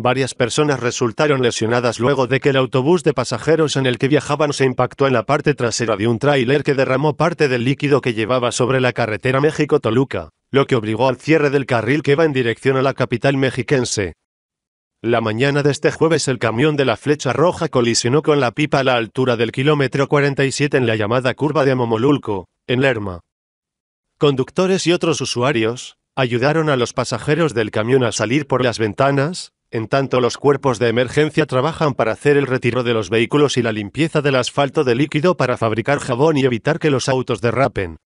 Varias personas resultaron lesionadas luego de que el autobús de pasajeros en el que viajaban se impactó en la parte trasera de un tráiler que derramó parte del líquido que llevaba sobre la carretera México-Toluca, lo que obligó al cierre del carril que va en dirección a la capital mexiquense. La mañana de este jueves el camión de la flecha roja colisionó con la pipa a la altura del kilómetro 47 en la llamada curva de Momolulco, en Lerma. Conductores y otros usuarios ayudaron a los pasajeros del camión a salir por las ventanas, en tanto los cuerpos de emergencia trabajan para hacer el retiro de los vehículos y la limpieza del asfalto de líquido para fabricar jabón y evitar que los autos derrapen.